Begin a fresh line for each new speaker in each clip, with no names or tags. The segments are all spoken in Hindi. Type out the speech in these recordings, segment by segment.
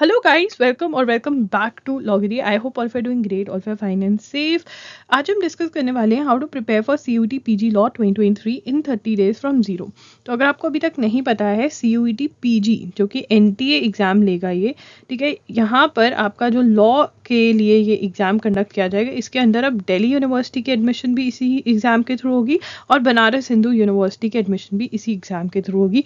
हेलो गाइस वेलकम और welcome back to Lawgery I hope all for doing great all for fine and safe आज हम डिस्कस करने वाले हैं how to prepare for C U T P G law twenty twenty three in thirty days from zero तो अगर आपको अभी तक नहीं पता है C U T P G जो कि एन टी एग्ज़ाम लेगा ये ठीक है यहाँ पर आपका जो लॉ के लिए ये एग्ज़ाम कंडक्ट किया जाएगा इसके अंदर अब दिल्ली यूनिवर्सिटी की एडमिशन भी इसी एग्ज़ाम के थ्रू होगी और बनारस हिंदू यूनिवर्सिटी की एडमिशन भी इसी एग्ज़ाम के थ्रू होगी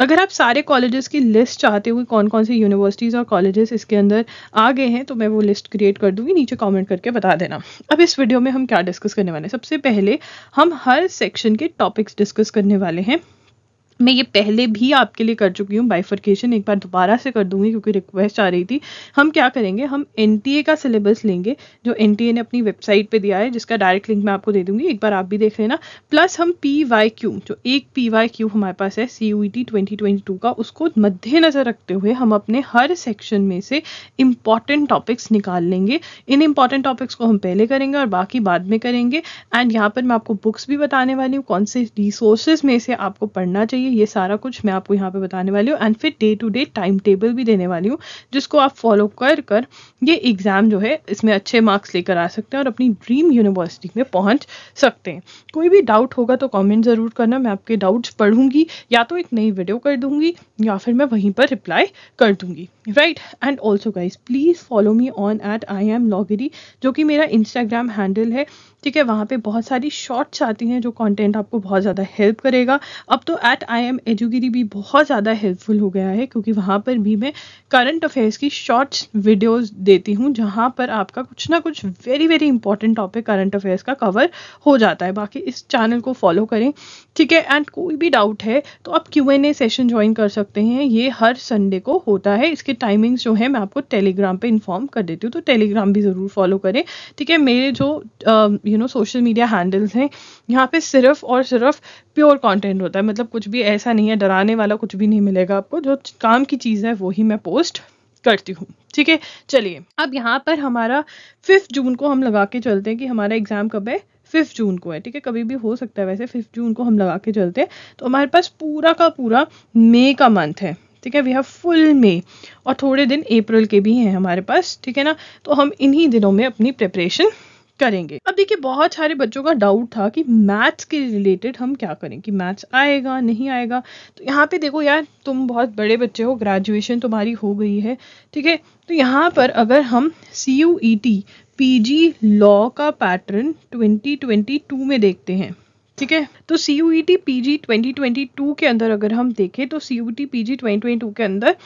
अगर आप सारे कॉलेजेस की लिस्ट चाहते हो कि कौन कौन सी यूनिवर्सिटीज़ और कॉलेजेस इसके अंदर आ गए हैं तो मैं वो लिस्ट क्रिएट कर दूंगी नीचे कमेंट करके बता देना अब इस वीडियो में हम क्या डिस्कस करने वाले हैं सबसे पहले हम हर सेक्शन के टॉपिक्स डिस्कस करने वाले हैं मैं ये पहले भी आपके लिए कर चुकी हूँ बाइफर्केशन एक बार दोबारा से कर दूंगी क्योंकि रिक्वेस्ट आ रही थी हम क्या करेंगे हम एन का सिलेबस लेंगे जो एन ने अपनी वेबसाइट पे दिया है जिसका डायरेक्ट लिंक मैं आपको दे दूंगी एक बार आप भी देख लेना प्लस हम पी वाई क्यू जो एक पी वाई क्यू हमारे पास है C U T twenty twenty two का उसको मद्देनजर रखते हुए हम अपने हर सेक्शन में से इम्पॉर्टेंट टॉपिक्स निकाल लेंगे इन इम्पॉर्टेंट टॉपिक्स को हम पहले करेंगे और बाकी बाद में करेंगे एंड यहाँ पर मैं आपको बुक्स भी बताने वाली हूँ कौन से रिसोर्सेज में से आपको पढ़ना चाहिए चाहिए ये सारा कुछ मैं आपको यहाँ पे बताने वाली हूँ एंड फिर day to day time table भी देने वाली हूँ जिसको आप फॉलो कर कर ये एग्ज़ाम जो है इसमें अच्छे मार्क्स लेकर आ सकते हैं और अपनी ड्रीम यूनिवर्सिटी में पहुँच सकते हैं कोई भी डाउट होगा तो कॉमेंट ज़रूर करना मैं आपके डाउट्स पढ़ूंगी या तो एक नई वीडियो कर दूंगी या फिर मैं वहीं पर रिप्लाई कर दूंगी right and also guys please follow me on at I am Lawgery जो कि मेरा इंस्टाग्राम हैंडल है ठीक है वहाँ पे बहुत सारी शॉर्ट्स आती हैं जो कंटेंट आपको बहुत ज़्यादा हेल्प करेगा अब तो एट आई एम एजुगिरी भी बहुत ज़्यादा हेल्पफुल हो गया है क्योंकि वहाँ पर भी मैं करंट अफेयर्स की शॉर्ट्स वीडियोस देती हूँ जहाँ पर आपका कुछ ना कुछ very very important topic current affairs का कवर हो जाता है बाकी इस चैनल को फॉलो करें ठीक है एंड कोई भी डाउट है तो आप Q N A session join कर सकते हैं ये हर संडे को होता है इसके टाइमिंग्स जो है मैं आपको टेलीग्राम पे इन्फॉर्म कर देती हूँ तो टेलीग्राम भी ज़रूर फॉलो करें ठीक है मेरे जो you know social media handles हैं यहाँ पे सिर्फ और सिर्फ प्योर कंटेंट होता है मतलब कुछ भी ऐसा नहीं है डराने वाला कुछ भी नहीं मिलेगा आपको जो काम की चीज़ है वही मैं पोस्ट करती हूँ ठीक है चलिए अब यहाँ पर हमारा फिफ्थ जून को हम लगा के चलते हैं कि हमारा एग्ज़ाम कब है फिफ्थ जून को है ठीक है कभी भी हो सकता है वैसे फिफ्थ जून को हम लगा के चलते हैं तो हमारे पास पूरा का पूरा मे का मंथ है ठीक है वी हैव फुल मे और थोड़े दिन अप्रैल के भी हैं हमारे पास ठीक है ना तो हम इन्हीं दिनों में अपनी प्रिपरेशन करेंगे अब देखिए बहुत सारे बच्चों का डाउट था कि मैथ्स के रिलेटेड हम क्या करें कि मैथ्स आएगा नहीं आएगा तो यहाँ पे देखो यार तुम बहुत बड़े बच्चे हो ग्रेजुएशन तुम्हारी हो गई है ठीक है तो यहाँ पर अगर हम C U E T P G law का पैटर्न 2022 में देखते हैं ठीक है तो C U E T P G twenty twenty two के अंदर अगर हम देखें तो C U T P G twenty twenty two के अंदर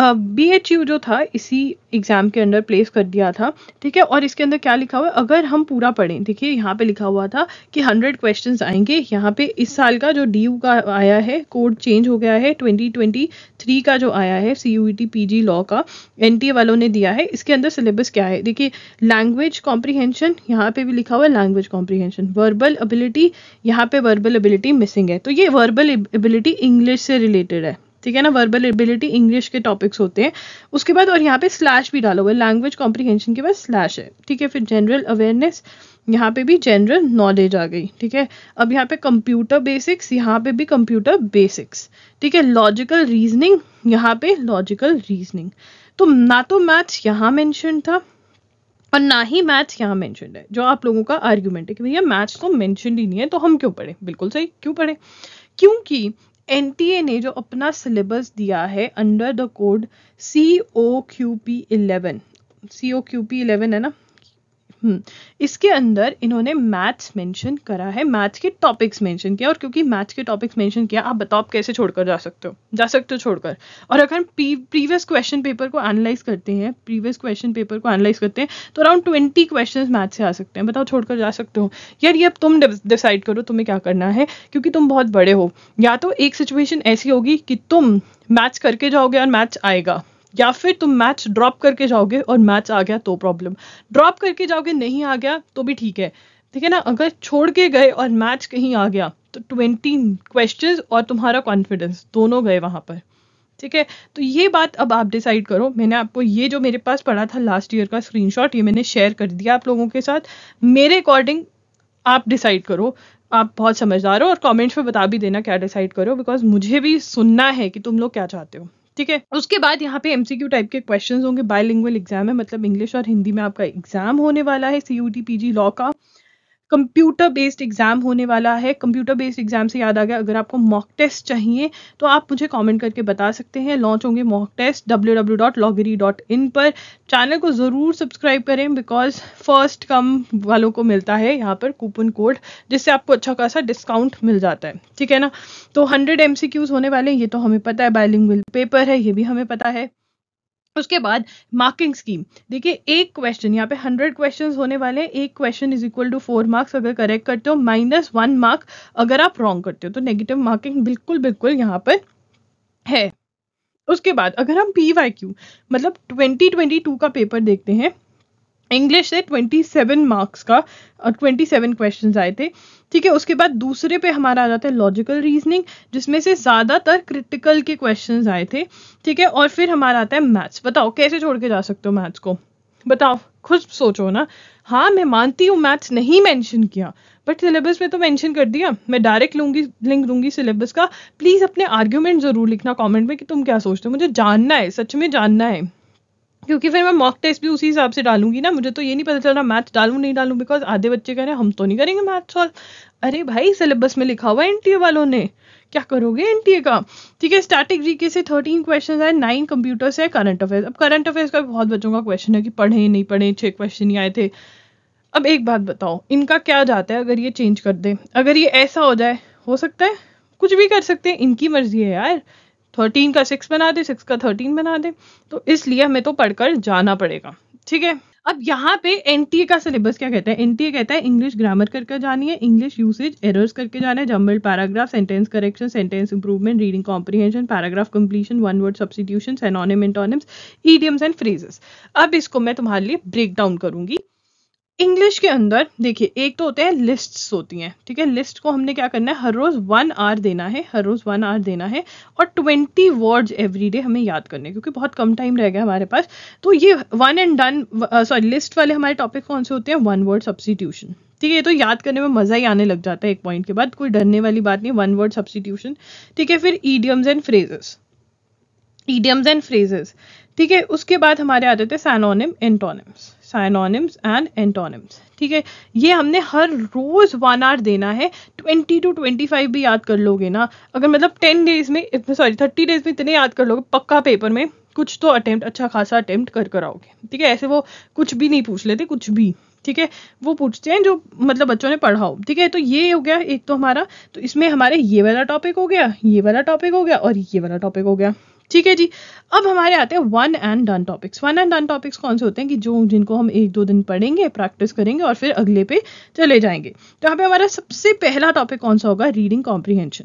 बी एच यू जो था इसी एग्ज़ाम के अंदर प्लेस कर दिया था ठीक है और इसके अंदर क्या लिखा हुआ है अगर हम पूरा पढ़ें देखिए यहाँ पे लिखा हुआ था कि हंड्रेड क्वेश्चन आएंगे यहाँ पे इस साल का जो डी का आया है कोड चेंज हो गया है ट्वेंटी ट्वेंटी थ्री का जो आया है C U T P G law का एन टी ए वालों ने दिया है इसके अंदर सिलेबस क्या है देखिए लैंग्वेज कॉम्प्रीहेंशन यहाँ पे भी लिखा हुआ है लैंग्वेज कॉम्प्रीहेंशन वर्बल एबिलिटी यहाँ पे वर्बल एबिलिटी मिसिंग है तो ये वर्बल एबिलिटी इंग्लिश से रिलेटेड है ठीक है ना वर्बल एबिलिटी इंग्लिश के टॉपिक्स होते हैं उसके बाद और यहाँ पे स्लैश भी डालो हुआ लैंग्वेज कॉम्प्रीहेंशन के बाद स्लैश है ठीक है फिर जनरल अवेयरनेस यहाँ पे भी जनरल नॉलेज आ गई ठीक है अब यहाँ पे कंप्यूटर बेसिक्स यहाँ पे भी कंप्यूटर बेसिक्स ठीक है लॉजिकल रीजनिंग यहाँ पे लॉजिकल रीजनिंग तो ना तो मैथ्स यहाँ मैंशन था और ना ही मैथ्स यहाँ मैंशन है जो आप लोगों का आर्ग्यूमेंट है कि भैया मैथ्स तो मैंशन ही नहीं है तो हम क्यों पढ़े बिल्कुल सही क्यों पढ़े क्योंकि एन ने जो अपना सिलेबस दिया है under the code C O Q P eleven C O Q P eleven है ना हम्म, इसके अंदर इन्होंने मैथ्स मेंशन करा है मैथ्स के टॉपिक्स मेंशन किया और क्योंकि मैथ्स के टॉपिक्स मेंशन किया आप बताओ आप कैसे छोड़कर जा सकते हो जा सकते हो छोड़कर और अगर प्रीवियस क्वेश्चन पेपर को एनालाइज करते हैं प्रीवियस क्वेश्चन पेपर को एनालाइज करते हैं तो अराउंड ट्वेंटी क्वेश्चन मैथ से आ सकते हैं बताओ छोड़कर जा सकते हो यार ये अब तुम डिसाइड करो तुम्हें क्या करना है क्योंकि तुम बहुत बड़े हो या तो एक सिचुएशन ऐसी होगी कि तुम मैथ्स करके जाओगे और मैथ्स आएगा या फिर तुम मैच ड्रॉप करके जाओगे और मैच आ गया तो प्रॉब्लम ड्रॉप करके जाओगे नहीं आ गया तो भी ठीक है ठीक है ना अगर छोड़ के गए और मैच कहीं आ गया तो ट्वेंटी क्वेश्चन और तुम्हारा कॉन्फिडेंस दोनों गए वहां पर ठीक है तो ये बात अब आप डिसाइड करो मैंने आपको ये जो मेरे पास पढ़ा था लास्ट ईयर का स्क्रीनशॉट ये मैंने शेयर कर दिया आप लोगों के साथ मेरे अकॉर्डिंग आप डिसाइड करो आप बहुत समझदार हो और कमेंट्स में बता भी देना क्या डिसाइड करो बिकॉज मुझे भी सुनना है कि तुम लोग क्या चाहते हो ठीक है उसके बाद यहाँ पे एमसीक्यू टाइप के क्वेश्चन होंगे बायोलिंगुअल एग्जाम है मतलब इंग्लिश और हिंदी में आपका एग्जाम होने वाला है सीयूटी पीजी लॉ का कंप्यूटर बेस्ड एग्जाम होने वाला है कंप्यूटर बेस्ड एग्जाम से याद आ गया अगर आपको मॉक टेस्ट चाहिए तो आप मुझे कमेंट करके बता सकते हैं लॉन्च होंगे मॉक टेस्ट डब्ल्यू पर चैनल को ज़रूर सब्सक्राइब करें बिकॉज फर्स्ट कम वालों को मिलता है यहाँ पर कूपन कोड जिससे आपको अच्छा खासा डिस्काउंट मिल जाता है ठीक है ना तो हंड्रेड एम होने वाले ये तो हमें पता है बायलिंग पेपर है ये भी हमें पता है उसके बाद मार्किंग स्कीम देखिए एक क्वेश्चन यहाँ पे हंड्रेड क्वेश्चंस होने वाले हैं एक question is equal to four marks अगर करेक्ट करते हो माइनस वन मार्क अगर आप रॉन्ग करते हो तो नेगेटिव मार्किंग बिल्कुल बिल्कुल यहाँ पर है उसके बाद अगर हम पी वाई क्यू मतलब ट्वेंटी ट्वेंटी टू का पेपर देखते हैं इंग्लिश से 27 मार्क्स का और सेवन क्वेश्चन आए थे ठीक है उसके बाद दूसरे पे हमारा आ जाता है लॉजिकल रीजनिंग जिसमें से ज़्यादातर क्रिटिकल के क्वेश्चन आए थे ठीक है और फिर हमारा आता है मैथ्स बताओ कैसे छोड़ के जा सकते हो मैथ्स को बताओ खुद सोचो ना हाँ मैं मानती हूँ मैथ्स नहीं मेंशन किया बट सिलेबस में तो मेंशन कर दिया मैं डायरेक्ट लूंगी लिंक दूंगी सिलेबस का प्लीज़ अपने आर्ग्यूमेंट ज़रूर लिखना कमेंट में कि तुम क्या सोचते हो मुझे जानना है सच में जानना है क्योंकि फिर मैं मॉक टेस्ट भी उसी हिसाब से डालूंगी ना मुझे तो ये नहीं पता चल रहा मैथ्स डालू नहीं डालू बिकॉज आधे बच्चे कह रहे हैं हम तो नहीं करेंगे मैथ्स सॉल्व अरे भाई सिलेबस में लिखा हुआ एनटीए वालों ने क्या करोगे एनटीए का ठीक है स्टैटिक जीके से थर्टीन क्वेश्चन है नाइन कंप्यूटर्स है करंट अफेयर्स अब करंट अफेयर्स का बहुत बच्चों का क्वेश्चन है कि पढ़े नहीं पढ़े छह क्वेश्चन ही आए थे अब एक बात बताओ इनका क्या जाता है अगर ये चेंज कर दे अगर ये ऐसा हो जाए हो सकता है कुछ भी कर सकते हैं इनकी मर्जी है यार थर्टीन का सिक्स बना दे सिक्स का थर्टीन बना दे तो इसलिए हमें तो पढ़कर जाना पड़ेगा ठीक है अब यहाँ पे एन का सिलेबस क्या कहता है एन कहता है इंग्लिश ग्रामर करके जानी है इंग्लिश यूसेज एरर्स करके जाना है jumbled paragraph sentence correction sentence improvement reading comprehension paragraph completion one word substitution synonym antonyms idioms and phrases अब इसको मैं तुम्हारे लिए ब्रेक डाउन करूंगी इंग्लिश के अंदर देखिए एक तो होते हैं लिस्ट्स होती हैं ठीक है लिस्ट को हमने क्या करना है हर रोज़ वन आवर देना है हर रोज़ वन आवर देना है और ट्वेंटी वर्ड्स एवरी डे हमें याद करने क्योंकि बहुत कम टाइम रह गया हमारे पास तो ये one and done sorry list वाले हमारे टॉपिक कौन से होते हैं वन वर्ड सब्सटीट्यूशन ठीक है ये तो याद करने में मज़ा ही आने लग जाता है एक पॉइंट के बाद कोई डरने वाली बात नहीं वन वर्ड सब्सटीट्यूशन ठीक है फिर idioms and phrases idioms and phrases ठीक है उसके बाद हमारे आते थे synonym antonyms synonyms and antonyms ठीक है ये हमने हर रोज वन आवर देना है ट्वेंटी टू ट्वेंटी फाइव भी याद कर लोगे ना अगर मतलब टेन डेज में सॉरी थर्टी डेज में इतने याद कर लोगे पक्का पेपर में कुछ तो अटेम्प्ट अच्छा खासा अटेम्प्ट कर कर आओगे ठीक है ऐसे वो कुछ भी नहीं पूछ लेते कुछ भी ठीक है वो पूछते हैं जो मतलब बच्चों ने पढ़ा हो ठीक है तो ये हो गया एक तो हमारा तो इसमें हमारे ये वाला टॉपिक हो गया ये वाला टॉपिक हो गया और ये वाला टॉपिक हो गया ठीक है जी अब हमारे आते हैं one and done topics one and done topics कौन से होते हैं कि जो जिनको हम एक दो दिन पढ़ेंगे प्रैक्टिस करेंगे और फिर अगले पे चले जाएंगे तो यहाँ पे हमारा सबसे पहला टॉपिक कौन सा होगा रीडिंग कॉम्प्रीहेंशन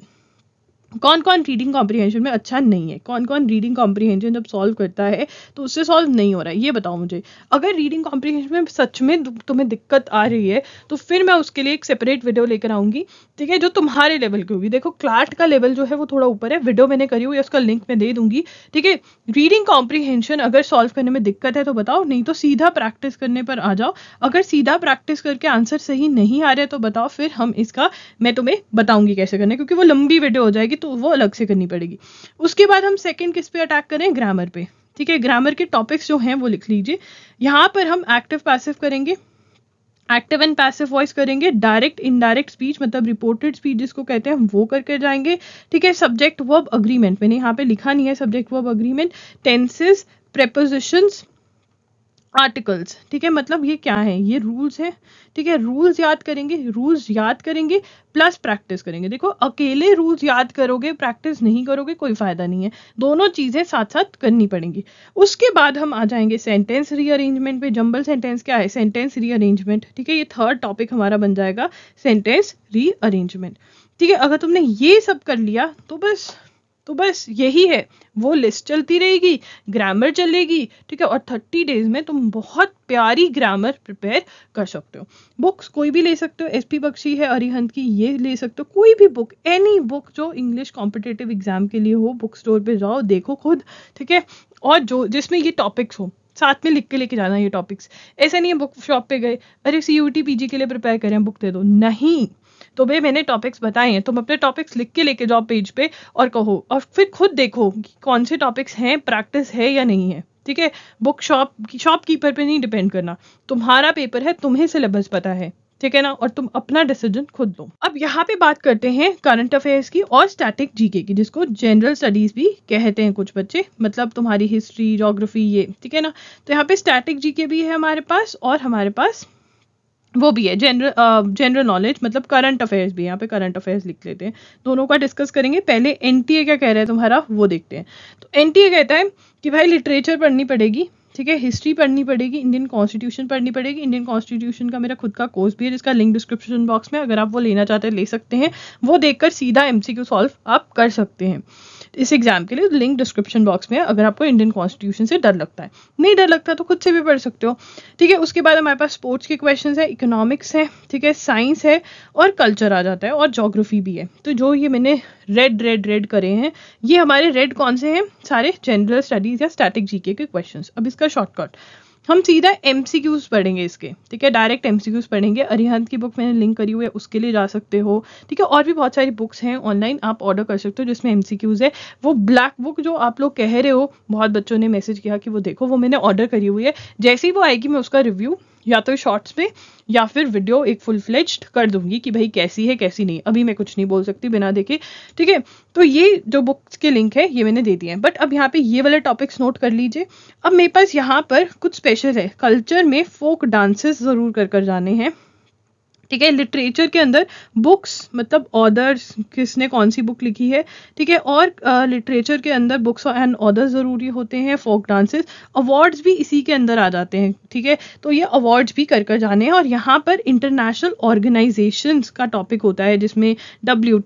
कौन कौन रीडिंग कॉम्प्रीहेंशन में अच्छा नहीं है कौन कौन रीडिंग कॉम्प्रीहेंशन जब सॉल्व करता है तो उससे सॉल्व नहीं हो रहा है ये बताओ मुझे अगर रीडिंग कॉम्प्रीहेंशन में सच में तुम्हें दिक्कत आ रही है तो फिर मैं उसके लिए एक सेपरेट वीडियो लेकर आऊँगी ठीक है जो तुम्हारे लेवल की होगी देखो क्लाट का लेवल जो है वो थोड़ा ऊपर है वीडियो मैंने करी हुई है उसका लिंक मैं दे दूंगी ठीक है रीडिंग कॉम्प्रीहेंशन अगर सॉल्व करने में दिक्कत है तो बताओ नहीं तो सीधा प्रैक्टिस करने पर आ जाओ अगर सीधा प्रैक्टिस करके आंसर सही नहीं आ रहा है तो बताओ फिर हम इसका मैं तुम्हें बताऊंगी कैसे करना क्योंकि वो लंबी वीडियो हो जाएगी तो वो अलग से करनी पड़ेगी उसके बाद हम सेकेंड किस पे अटैक करें ग्रामर पे ठीक है ग्रामर के टॉपिक्स जो हैं वो लिख लीजिए यहाँ पर हम एक्टिव पैसिव करेंगे एक्टिव एंड पैसिव वॉइस करेंगे डायरेक्ट इनडायरेक्ट स्पीच मतलब रिपोर्टेड स्पीच जिसको कहते हैं वो करके जाएंगे ठीक है सब्जेक्ट वर्ब अग्रीमेंट मैंने यहाँ पे लिखा नहीं है subject verb agreement tenses prepositions articles ठीक है मतलब ये क्या है ये रूल्स है ठीक है रूल्स याद करेंगे रूल्स याद करेंगे प्लस प्रैक्टिस करेंगे देखो अकेले रूल्स याद करोगे प्रैक्टिस नहीं करोगे कोई फायदा नहीं है दोनों चीजें साथ साथ करनी पड़ेंगी उसके बाद हम आ जाएंगे सेंटेंस रीअरेंजमेंट पे जंबल सेंटेंस क्या है सेंटेंस रीअरेंजमेंट ठीक है ये थर्ड टॉपिक हमारा बन जाएगा सेंटेंस रीअरेंजमेंट ठीक है अगर तुमने ये सब कर लिया तो बस तो बस यही है वो लिस्ट चलती रहेगी ग्रामर चलेगी ठीक है और थर्टी डेज में तुम बहुत प्यारी ग्रामर प्रिपेयर कर सकते हो बुक्स कोई भी ले सकते हो एस पी बख्शी है अरिहंत की ये ले सकते हो कोई भी बुक एनी बुक जो इंग्लिश कॉम्पिटेटिव एग्जाम के लिए हो बुक स्टोर पे जाओ देखो खुद ठीक है और जो जिसमें ये टॉपिक्स हो साथ में लिख के लेके जाना ये टॉपिक्स ऐसा नहीं है बुक शॉप पे गए अरे C U T P G के लिए प्रिपेयर करें बुक दे दो नहीं तो भाई मैंने टॉपिक्स बताए हैं तुम अपने टॉपिक्स लिख के लेके जाओ पेज पे और कहो और फिर खुद देखो कि कौन से टॉपिक्स हैं प्रैक्टिस है या नहीं है ठीक है बुक शॉप शॉपकीपर पे नहीं डिपेंड करना तुम्हारा पेपर है तुम्हें सिलेबस पता है ठीक है ना और तुम अपना डिसीजन खुद दो अब यहाँ पे बात करते हैं करंट अफेयर्स की और स्टैटिक जीके की जिसको जनरल स्टडीज भी कहते हैं कुछ बच्चे मतलब तुम्हारी हिस्ट्री जोग्राफी ये ठीक है ना तो यहाँ पे स्टैटिक जीके भी है हमारे पास और हमारे पास वो भी है जनरल जनरल नॉलेज मतलब करंट अफेयर्स भी यहाँ पे करंट अफेयर्स लिख लेते हैं दोनों का डिस्कस करेंगे पहले एन क्या कह रहा है तुम्हारा वो देखते हैं तो एन कहता है कि भाई लिटरेचर पढ़नी पड़ेगी ठीक है हिस्ट्री पढ़नी पड़ेगी इंडियन कॉन्स्टिट्यूशन पढ़नी पड़ेगी इंडियन कॉन्स्टिट्यूशन का मेरा खुद का कोर्स भी है जिसका लिंक डिस्क्रिप्शन बॉक्स में अगर आप वो लेना चाहते हैं ले सकते हैं वो देखकर सीधा एमसीक्यू सॉल्व आप कर सकते हैं इस एग्जाम के लिए लिंक डिस्क्रिप्शन बॉक्स में है अगर आपको इंडियन कॉन्स्टिट्यूशन से डर लगता है नहीं डर लगता तो खुद से भी पढ़ सकते हो ठीक है उसके बाद हमारे पास स्पोर्ट्स के क्वेश्चन है इकोनॉमिक्स है ठीक है साइंस है और कल्चर आ जाता है और जोग्राफी भी है तो जो ये मैंने रेड रेड रेड करे हैं ये हमारे रेड कौन से हैं सारे जनरल स्टडीज या स्टैटिक जीके के क्वेश्चन अब इसका शॉर्टकट हम सीधा एम पढ़ेंगे इसके ठीक है डायरेक्ट एम पढ़ेंगे अरिहंत की बुक मैंने लिंक करी हुई है उसके लिए जा सकते हो ठीक है और भी बहुत सारी बुक्स हैं ऑनलाइन आप ऑर्डर कर सकते हो जिसमें एम है वो ब्लैक बुक जो आप लोग कह रहे हो बहुत बच्चों ने मैसेज किया कि वो देखो वो मैंने ऑर्डर करी हुई है जैसे ही वो आएगी मैं उसका रिव्यू या तो शॉर्ट्स पे या फिर वीडियो एक फुल फ्लेज्ड कर दूंगी कि भाई कैसी है कैसी नहीं अभी मैं कुछ नहीं बोल सकती बिना देखे ठीक है तो ये जो बुक्स के लिंक है ये मैंने दे दिए हैं बट अब यहाँ पे ये वाले टॉपिक्स नोट कर लीजिए अब मेरे पास यहाँ पर कुछ स्पेशल है कल्चर में फोक डांसेस ज़रूर कर कर जाने हैं ठीक है लिटरेचर के अंदर बुक्स मतलब ऑदर्स किसने कौन सी बुक लिखी है ठीक है और लिटरेचर uh, के अंदर बुक्स एंड ऑदर्स ज़रूरी होते हैं फोक डांसेस अवार्ड्स भी इसी के अंदर आ जाते हैं ठीक है तो ये अवार्ड्स भी कर कर जाने हैं और यहाँ पर इंटरनेशनल ऑर्गेनाइजेशंस का टॉपिक होता है जिसमें डब्ल्यू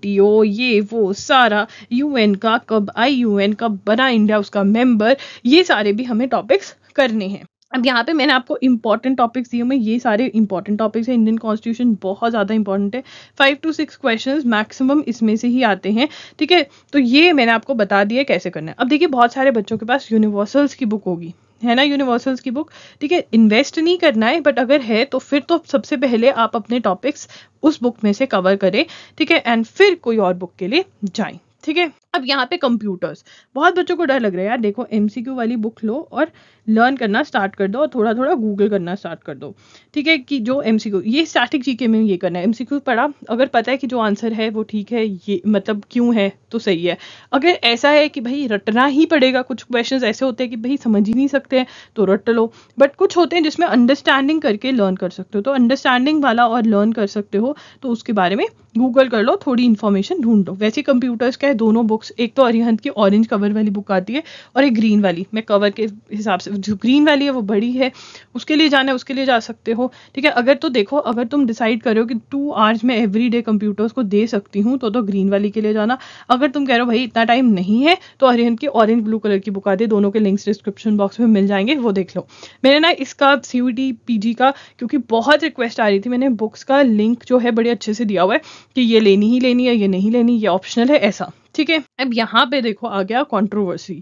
ये वो सारा यू का कब आई यू कब बना इंडिया उसका मेम्बर ये सारे भी हमें टॉपिक्स करने हैं अब यहाँ पे मैंने आपको इंपॉर्टेंट टॉपिक्स दिए मैं ये सारे इंपॉर्टेंट टॉपिक्स हैं इंडियन कॉन्स्टिट्यूशन बहुत ज़्यादा इंपॉर्टेंट है five to six question maximum इसमें से ही आते हैं ठीक है तो ये मैंने आपको बता दिया कैसे करना है अब देखिए बहुत सारे बच्चों के पास यूनिवर्सल्स की बुक होगी है ना यूनिवर्सल्स की बुक ठीक है इन्वेस्ट नहीं करना है बट अगर है तो फिर तो सबसे पहले आप अपने टॉपिक्स उस बुक में से कवर करें ठीक है एंड फिर कोई और बुक के लिए जाएं ठीक है अब यहाँ पे कंप्यूटर्स बहुत बच्चों को डर लग रहा है यार देखो एम वाली बुक लो और लर्न करना स्टार्ट कर दो और थोड़ा थोड़ा गूगल करना स्टार्ट कर दो ठीक है कि जो एम ये स्टार्टिंग जीके में ये करना है एम पढ़ा अगर पता है कि जो आंसर है वो ठीक है ये मतलब क्यों है तो सही है अगर ऐसा है कि भाई रटना ही पड़ेगा कुछ क्वेश्चन ऐसे होते हैं कि भाई समझ ही नहीं सकते हैं तो रट लो बट कुछ होते हैं जिसमें अंडरस्टैंडिंग करके लर्न कर सकते हो तो अंडरस्टैंडिंग वाला और लर्न कर सकते हो तो उसके बारे में गूगल कर लो थोड़ी इन्फॉर्मेशन ढूंढ लो वैसे कंप्यूटर्स का है दोनों बुक बुक्स एक तो अरिहंत की ऑरेंज कवर वाली बुक आती है और एक ग्रीन वाली मैं कवर के हिसाब से जो ग्रीन वाली है वो बड़ी है उसके लिए जाना है उसके लिए जा सकते हो ठीक है अगर तो देखो अगर तुम डिसाइड करो कि टू आवर्स में एवरी डे कंप्यूटर्स को दे सकती हूँ तो तो ग्रीन वाली के लिए जाना अगर तुम कह रहे हो भाई इतना टाइम नहीं है तो अरिहंत की ऑरेंज ब्लू कलर की बुक आती है दोनों के लिंक्स डिस्क्रिप्शन बॉक्स में मिल जाएंगे वो देख लो मैंने ना इसका सी पी जी का क्योंकि बहुत रिक्वेस्ट आ रही थी मैंने बुक्स का लिंक जो है बड़े अच्छे से दिया हुआ है कि ये लेनी ही लेनी है ये नहीं लेनी ये ऑप्शनल है ऐसा ठीक है अब यहाँ पे देखो आ गया कंट्रोवर्सी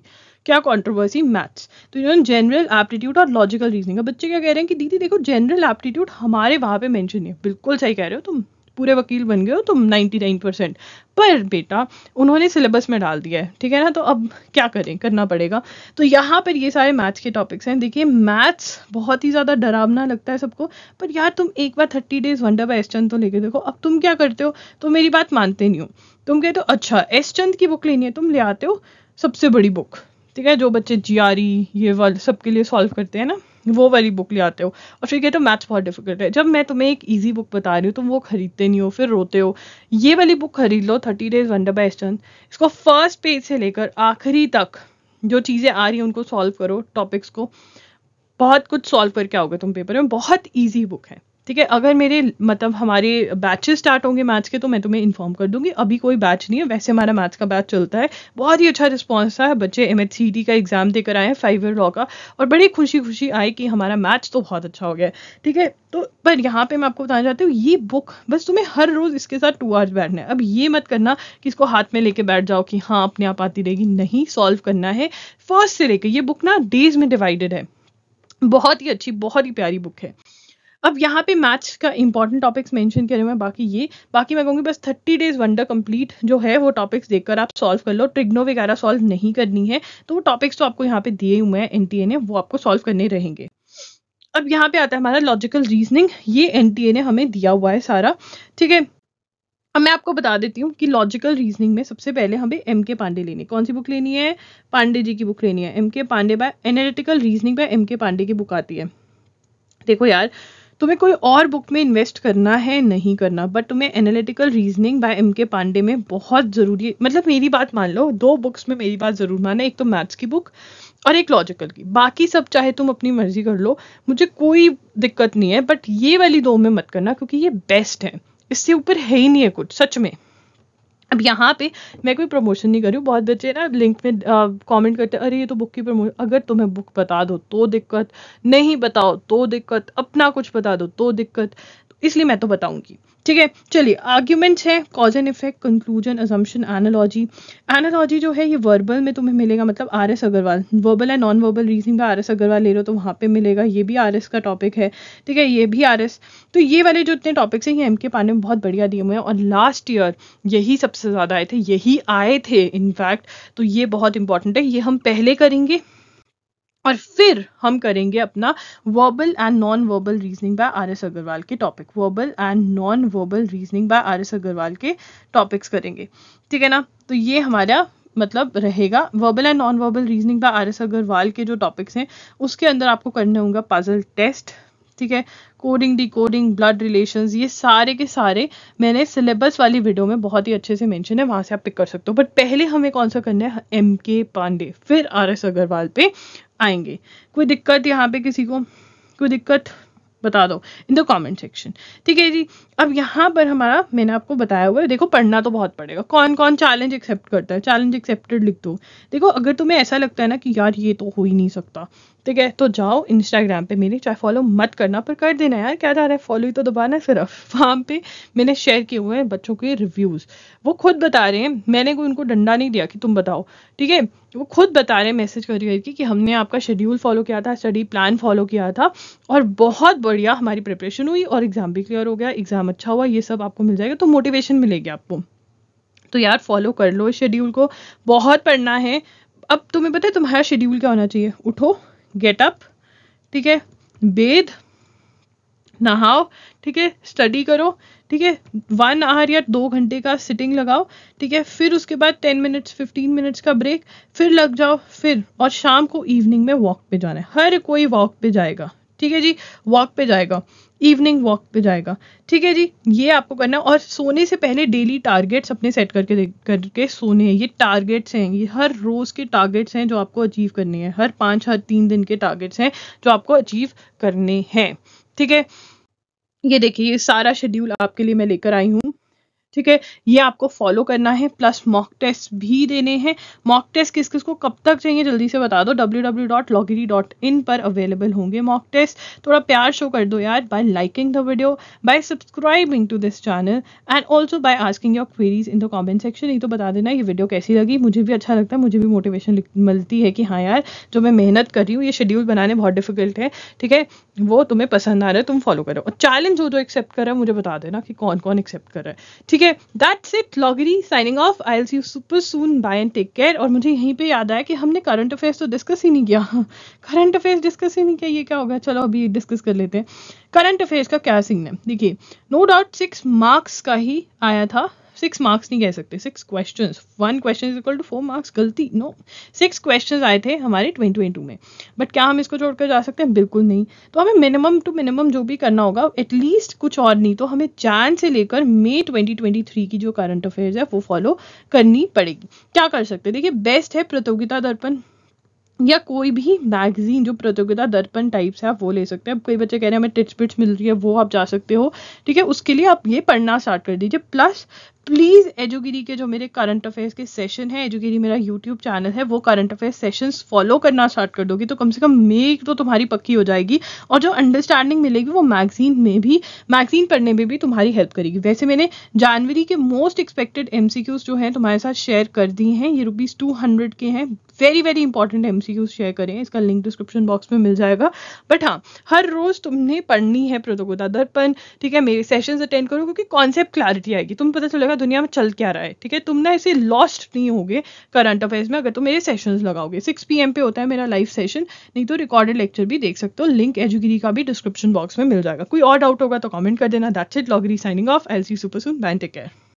क्या कंट्रोवर्सी मैथ्स तो इन्होंने जनरल एप्टीट्यूड और लॉजिकल रीजनिंग बच्चे क्या कह रहे हैं कि दीदी देखो जनरल एप्टीट्यूड हमारे वहाँ पे मेंशन नहीं है बिल्कुल सही कह रहे हो तुम पूरे वकील बन गए हो तुम 99 परसेंट पर बेटा उन्होंने सिलेबस में डाल दिया है ठीक है ना तो अब क्या करें करना पड़ेगा तो यहाँ पर ये सारे मैथ्स के टॉपिक्स हैं देखिए मैथ्स बहुत ही ज़्यादा डरावना लगता है सबको पर यार तुम एक बार thirty days wonder by Chand तो लेके देखो अब तुम क्या करते हो तो मेरी बात मानते नहीं हो तुम कहते हो अच्छा एस चंद की बुक लेनी है तुम ले आते हो सबसे बड़ी बुक ठीक है जो बच्चे जी आर ई ये वर्ल्ड सबके लिए सॉल्व करते हैं ना वो वाली बुक ले आते हो और फिर कहते हो मैथ्स बहुत डिफिकल्ट है जब मैं तुम्हें एक ईजी बुक बता रही हूँ तुम वो खरीदते नहीं हो फिर रोते हो ये वाली बुक खरीद लो थर्टी डेज वंडर बाय स्टन इसको फर्स्ट पेज से लेकर आखिरी तक जो चीज़ें आ रही हैं उनको सॉल्व करो टॉपिक्स को बहुत कुछ सॉल्व करके आओगे तुम पेपर में बहुत ईजी बुक है ठीक है अगर मेरे मतलब हमारे बैचेस स्टार्ट होंगे मैथ्स के तो मैं तुम्हें इन्फॉर्म कर दूंगी अभी कोई बैच नहीं है वैसे हमारा मैथ्स का बैच चलता है बहुत ही अच्छा रिस्पॉन्स था बच्चे एम का एग्ज़ाम देकर आए हैं फाइव ईयर लॉ का और बड़ी खुशी खुशी आई कि हमारा मैथ्स तो बहुत अच्छा हो गया ठीक है तो पर यहाँ पे मैं आपको बताना चाहती हूँ ये बुक बस तुम्हें हर रोज़ इसके साथ टू आवर्स बैठना है अब ये मत करना कि इसको हाथ में लेके बैठ जाओ कि हाँ अपने आप आती रहेगी नहीं सॉल्व करना है फर्स्ट से लेकर ये बुक ना डेज में डिवाइडेड है बहुत ही अच्छी बहुत ही प्यारी बुक है अब यहाँ पे मैथ्स का इंपॉर्टेंट टॉपिक्स मेंशन करे हुए हैं बाकी ये बाकी मैं कहूँगी बस थर्टी डेज वंडर कंप्लीट जो है वो टॉपिक्स देखकर आप सॉल्व कर लो ट्रिग्नो वगैरह सॉल्व नहीं करनी है तो वो टॉपिक्स तो आपको यहाँ पे दिए हुए हैं एनटीए ने वो आपको सॉल्व करने रहेंगे अब यहाँ पे आता है हमारा लॉजिकल रीजनिंग ये एनटीए ने हमें दिया हुआ है सारा ठीक है अब मैं आपको बता देती हूँ कि लॉजिकल रीजनिंग में सबसे पहले हमें एम के पांडे लेनी है कौन सी बुक लेनी है पांडे जी की बुक लेनी है M K Pandey by analytical reasoning by M K Pandey की बुक आती है देखो यार तुम्हें कोई और बुक में इन्वेस्ट करना है नहीं करना बट तुम्हें analytical reasoning by M K Pandey में बहुत ज़रूरी मतलब मेरी बात मान लो दो बुक्स में मेरी बात ज़रूर माना एक तो मैथ्स की बुक और एक लॉजिकल की बाकी सब चाहे तुम अपनी मर्जी कर लो मुझे कोई दिक्कत नहीं है बट ये वाली दो में मत करना क्योंकि ये बेस्ट है इससे ऊपर है ही नहीं है कुछ सच में अब यहाँ पे मैं कोई प्रमोशन नहीं कर रही हूँ बहुत बच्चे ना लिंक में कमेंट करते हैं अरे ये तो बुक की प्रमोशन अगर तुम्हें बुक बता दो तो दिक्कत नहीं बताओ तो दिक्कत अपना कुछ बता दो तो दिक्कत इसलिए मैं तो बताऊंगी ठीक है चलिए आर्ग्यूमेंट्स है cause and effect conclusion assumption analogy analogy जो है ये वर्बल में तुम्हें मिलेगा मतलब R S Agarwal verbal and non verbal reasoning का आर एस अग्रवाल ले रहे हो तो वहाँ पे मिलेगा ये भी आर एस का टॉपिक है ठीक है ये भी आर एस तो ये वाले जो इतने टॉपिक्स हैं ये एम के पाने में बहुत बढ़िया दिए हुए हैं और लास्ट ईयर यही सबसे सबसे ज़्यादा आए थे यही आए थे इनफैक्ट तो ये बहुत इंपॉर्टेंट है ये हम पहले करेंगे और फिर हम करेंगे अपना verbal and non verbal reasoning by R S Agarwal के topic verbal and non verbal reasoning by R S Agarwal के टॉपिक्स करेंगे ठीक है ना तो ये हमारा मतलब रहेगा verbal and non verbal reasoning by R S Agarwal के जो टॉपिक्स हैं उसके अंदर आपको करने होगा पाजल टेस्ट ठीक है कोडिंग डिकोडिंग ब्लड रिलेशंस ये सारे के सारे मैंने सिलेबस वाली वीडियो में बहुत ही अच्छे से मेंशन है वहाँ से आप पिक कर सकते हो बट पहले हमें कौन सा करना है एम के पांडे फिर आर एस अग्रवाल पे आएंगे कोई दिक्कत यहाँ पे किसी को कोई दिक्कत बता दो इन द कमेंट सेक्शन ठीक है जी अब यहाँ पर हमारा मैंने आपको बताया हुआ है देखो पढ़ना तो बहुत पड़ेगा कौन कौन चैलेंज एक्सेप्ट करता है चैलेंज एक्सेप्टेड लिख दो देखो अगर तुम्हें ऐसा लगता है ना कि यार ये तो हो ही नहीं सकता ठीक है तो जाओ इंस्टाग्राम पे मेरे चाहे फॉलो मत करना पर कर देना यार क्या जा रहा है फॉलो ही तो दबाना सिर्फ वहाँ पे मैंने शेयर किए हुए हैं बच्चों के रिव्यूज़ वो खुद बता रहे हैं मैंने कोई उनको डंडा नहीं दिया कि तुम बताओ ठीक है वो खुद बता रहे मैसेज रही की कि हमने आपका शेड्यूल फॉलो किया था स्टडी प्लान फॉलो किया था और बहुत बढ़िया हमारी प्रिपरेशन हुई और एग्ज़ाम भी क्लियर हो गया एग्ज़ाम अच्छा हुआ ये सब आपको मिल जाएगा तो मोटिवेशन मिलेगी आपको तो यार फॉलो कर लो इस शेड्यूल को बहुत पढ़ना है अब तुम्हें पता है तुम्हारा शेड्यूल क्या होना चाहिए उठो गेट अप ठीक है बेद नहाओ ठीक है स्टडी करो ठीक है वन आवर या दो घंटे का सिटिंग लगाओ ठीक है फिर उसके बाद टेन मिनट्स फिफ्टीन मिनट्स का ब्रेक फिर लग जाओ फिर और शाम को इवनिंग में वॉक पे जाना है हर कोई वॉक पे जाएगा ठीक है जी वॉक पे जाएगा इवनिंग वॉक पे जाएगा ठीक है जी ये आपको करना है और सोने से पहले डेली टारगेट्स अपने सेट करके करके सोने हैं ये टारगेट्स हैं ये हर रोज़ के टारगेट्स हैं जो आपको अचीव करने हैं हर पाँच हर तीन दिन के टारगेट्स हैं जो आपको अचीव करने हैं ठीक है ये देखिए ये सारा शेड्यूल आपके लिए मैं लेकर आई हूँ ठीक है ये आपको फॉलो करना है प्लस मॉक टेस्ट भी देने हैं मॉक टेस्ट किस किस को कब तक चाहिए जल्दी से बता दो डब्ल्यू पर अवेलेबल होंगे मॉक टेस्ट थोड़ा प्यार शो कर दो यार by liking the video by subscribing to this channel and also by asking your queries in the comment section ये तो बता देना ये वीडियो कैसी लगी मुझे भी अच्छा लगता है मुझे भी मोटिवेशन मिलती है कि हाँ यार जो मैं मेहनत कर रही हूँ ये शेड्यूल बनाने बहुत डिफिकल्ट है ठीक है वो तुम्हें पसंद आ रहा है तुम फॉलो करो और चैलेंज हो जो एक्सेप्ट कर रहा है मुझे बता देना कि कौन कौन एक्सेप्ट कर रहा है ठीक है है that's it Lawgery signing off I'll see super soon bye and take care और मुझे यहीं पे याद आया कि हमने करंट अफेयर्स तो डिस्कस ही नहीं किया करंट अफेयर्स डिस्कस ही नहीं किया ये क्या होगा चलो अभी डिस्कस कर लेते हैं करंट अफेयर्स का क्या सीन है देखिए नो डाउट सिक्स मार्क्स का ही आया था सिक्स मार्क्स नहीं कह सकते six questions one question is equal to four marks गलती नो सिक्स क्वेश्चंस आए थे हमारे ट्वेंटी ट्वेंटी में बट क्या हम इसको छोड़कर जा सकते हैं बिल्कुल नहीं तो हमें मिनिमम टू मिनिमम जो भी करना होगा एटलीस्ट कुछ और नहीं तो हमें जैन से लेकर मे ट्वेंटी की जो करंट अफेयर्स है वो फॉलो करनी पड़ेगी क्या कर सकते देखिए बेस्ट है प्रतियोगिता दर्पण या कोई भी मैगजीन जो प्रतियोगिता दर्पण टाइप्स है आप वो ले सकते हैं अब कई बच्चे कह रहे हैं हमें टिट्स पिट्स मिल रही है वो आप जा सकते हो ठीक है उसके लिए आप ये पढ़ना स्टार्ट कर दीजिए प्लस प्लीज़ एजुगिरी के जो मेरे करंट अफेयर्स के सेशन है एजुगिरी मेरा यूट्यूब चैनल है वो करंट अफेयर्स सेशंस फॉलो करना स्टार्ट कर दोगी तो कम से कम मेक तो तुम्हारी पक्की हो जाएगी और जो अंडरस्टैंडिंग मिलेगी वो मैगजीन में भी मैगजीन पढ़ने में भी तुम्हारी हेल्प करेगी वैसे मैंने जनवरी के मोस्ट एक्सपेक्टेड एम जो हैं तुम्हारे साथ शेयर कर दिए हैं ये रुपीज़ टू के हैं वेरी वेरी इंपॉर्टेंट एम शेयर करें इसका लिंक डिस्क्रिप्शन बॉक्स में मिल जाएगा बट हाँ हर रोज़ तुमने पढ़नी है प्रोतोगोदा दर्पण ठीक है मेरे सेशंस अटेंड करो क्योंकि कॉन्सेप्ट क्लैरिटी आएगी तुम पता चलेगा दुनिया में चल क्या रहा है ठीक है तुम ना ऐसे लॉस्ट नहीं होगे करंट अफेयर्स में अगर तुम मेरे सेशन लगाओगे सिक्स पी पे होता है मेरा लाइव सेशन नहीं तो रिकॉर्डेड लेक्चर भी देख सकते हो लिंक एजुगिरी का भी डिस्क्रिप्शन बॉक्स में मिल जाएगा कोई और डाउट होगा तो कमेंट कर देना that's it Lawgery signing off I'll see super soon bye and take care